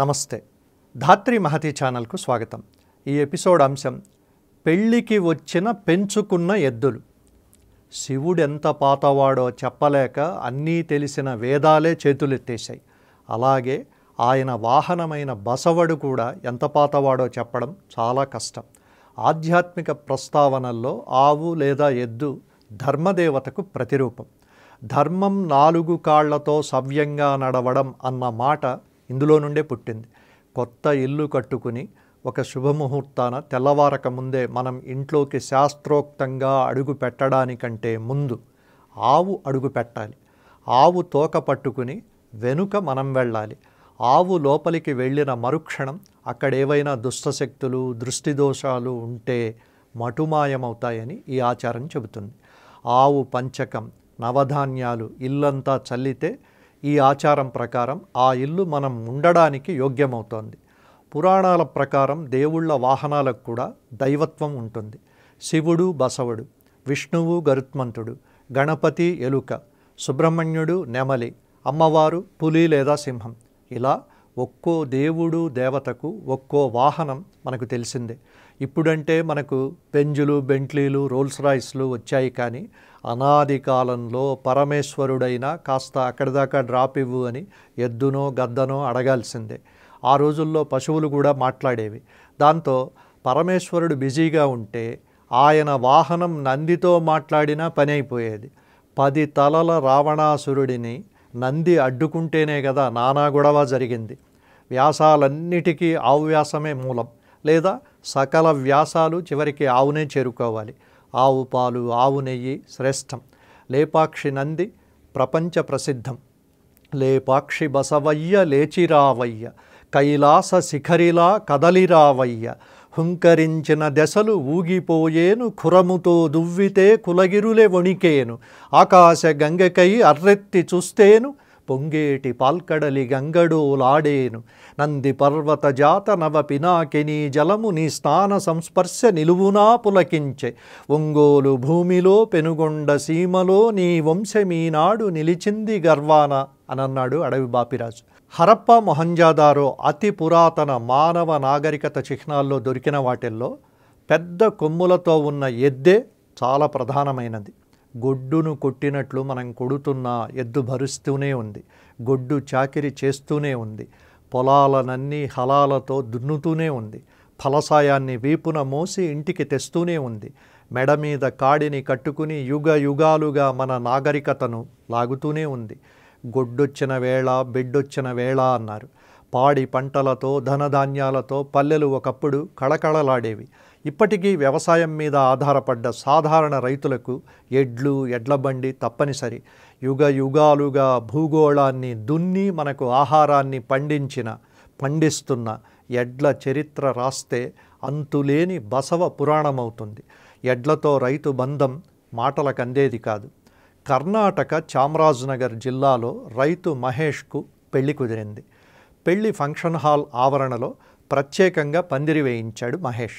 నమస్తే ధాత్రి మహతి ఛానల్కు స్వాగతం ఈ ఎపిసోడ్ అంశం పెళ్ళికి వచ్చిన పెంచుకున్న ఎద్దులు శివుడు ఎంత పాతవాడో చెప్పలేక అన్నీ తెలిసిన వేదాలే చేతులెత్తేశాయి అలాగే ఆయన వాహనమైన బసవడు కూడా ఎంత పాతవాడో చెప్పడం చాలా కష్టం ఆధ్యాత్మిక ప్రస్తావనల్లో ఆవు లేదా ఎద్దు ధర్మదేవతకు ప్రతిరూపం ధర్మం నాలుగు కాళ్లతో సవ్యంగా నడవడం అన్న మాట ఇందులో నుండే పుట్టింది కొత్త ఇల్లు కట్టుకుని ఒక శుభముహూర్తాన తెల్లవారక ముందే మనం ఇంట్లోకి శాస్త్రోక్తంగా అడుగు పెట్టడానికంటే ముందు ఆవు అడుగు పెట్టాలి ఆవు తోక పట్టుకుని వెనుక మనం వెళ్ళాలి ఆవు లోపలికి వెళ్ళిన మరుక్షణం అక్కడేవైనా దుష్టశక్తులు దృష్టిదోషాలు ఉంటే మటుమాయమవుతాయని ఈ ఆచారం చెబుతుంది ఆవు పంచకం నవధాన్యాలు ఇల్లంతా చల్లితే ఈ ఆచారం ప్రకారం ఆ ఇల్లు మనం ఉండడానికి యోగ్యమవుతోంది పురాణాల ప్రకారం దేవుళ్ళ వాహనాలకు కూడా దైవత్వం ఉంటుంది శివుడు బసవుడు విష్ణువు గరుత్మంతుడు గణపతి ఎలుక సుబ్రహ్మణ్యుడు నెమలి అమ్మవారు పులి లేదా సింహం ఇలా ఒక్కో దేవుడు దేవతకు ఒక్కో వాహనం మనకు తెలిసిందే ఇప్పుడంటే మనకు పెంజులు బెంట్లీలు రోల్స్ రాయిస్లు వచ్చాయి కానీ అనాది కాలంలో పరమేశ్వరుడైనా కాస్త అక్కడిదాకా డ్రాప్ ఇవ్వు అని ఎద్దునో గద్దనో అడగాల్సిందే ఆ రోజుల్లో పశువులు కూడా మాట్లాడేవి దాంతో పరమేశ్వరుడు బిజీగా ఉంటే ఆయన వాహనం నందితో మాట్లాడినా పని అయిపోయేది పది తలల రావణాసురుడిని నంది అడ్డుకుంటేనే కదా నానా గొడవ జరిగింది వ్యాసాలన్నిటికీ ఆవు వ్యాసమే మూలం లేదా సకల వ్యాసాలు చివరికి ఆవునే చేరుకోవాలి ఆవు పాలు ఆవు నెయ్యి శ్రేష్టం లేపాక్షి నంది ప్రపంచ ప్రసిద్ధం లేపాక్షి బసవయ్య లేచిరావయ్య కైలాస శిఖరిలా కదలిరావయ్య హుంకరించిన దశలు ఊగిపోయేను ఖురముతో దువ్వితే కులగిరులే వణికేను ఆకాశ గంగకై అర్రెత్తి చూస్తేను పొంగేటి పాల్కడలి గంగడోలాడేను నంది పర్వత జాత నవ పినాకిని జలము నీ స్నాన సంస్పర్శ నిలువునా పులకించె ఒంగోలు భూమిలో పెనుగొండ సీమలో నీ వంశమీనాడు నిలిచింది గర్వానా అని అన్నాడు అడవి బాపిరాజు హరప్ప మొహంజాదారో అతి పురాతన మానవ నాగరికత చిహ్నాల్లో దొరికిన వాటిల్లో పెద్ద కొమ్ములతో ఉన్న ఎద్దే చాలా ప్రధానమైనది గొడ్డును కొట్టినట్లు మనం కొడుతున్న ఎద్దు భరుస్తూనే ఉంది గొడ్డు చాకిరి చేస్తూనే ఉంది పొలాలనన్నీ హలాలతో దున్నుతూనే ఉంది ఫలసాయాన్ని వీపున మోసి ఇంటికి తెస్తూనే ఉంది మెడ మీద కాడిని కట్టుకుని యుగ యుగాలుగా మన నాగరికతను లాగుతూనే ఉంది గొడ్డొచ్చిన వేళ బిడ్డొచ్చిన వేళ అన్నారు పాడి పంటలతో ధనధాన్యాలతో పల్లెలు ఒకప్పుడు కళకళలాడేవి ఇప్పటికీ వ్యవసాయం మీద ఆధారపడ్డ సాధారణ రైతులకు ఎడ్లు ఎడ్లబండి తప్పనిసరి యుగ యుగాలుగా భూగోళాన్ని దున్ని మనకు ఆహారాన్ని పండించిన పండిస్తున్న ఎడ్ల చరిత్ర రాస్తే అంతులేని బసవ పురాణమవుతుంది ఎడ్లతో రైతు బంధం మాటలకు అందేది కాదు కర్ణాటక చామరాజనగర్ జిల్లాలో రైతు మహేష్కు పెళ్లి కుదిరింది పెళ్లి ఫంక్షన్ హాల్ ఆవరణలో ప్రత్యేకంగా పందిరి వేయించాడు మహేష్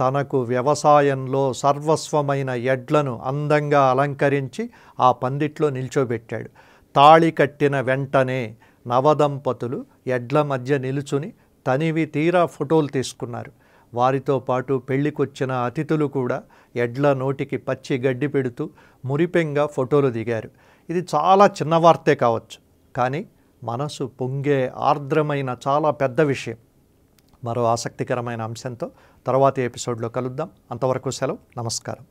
తనకు వ్యవసాయంలో సర్వస్వమైన ఎడ్లను అందంగా అలంకరించి ఆ పందిట్లో నిల్చోబెట్టాడు తాళి కట్టిన వెంటనే నవదంపతులు ఎడ్ల మధ్య నిలుచుని తనివి తీరా ఫోటోలు తీసుకున్నారు వారితో పాటు పెళ్లికొచ్చిన అతిథులు కూడా ఎడ్ల నోటికి పచ్చి గడ్డి పెడుతూ మురిపెంగా ఫోటోలు దిగారు ఇది చాలా చిన్న వార్తే కావచ్చు కానీ మనసు పొంగే ఆర్ద్రమైన చాలా పెద్ద విషయం మరో ఆసక్తికరమైన అంశంతో తర్వాతి ఎపిసోడ్లో కలుద్దాం అంతవరకు సెలవు నమస్కారం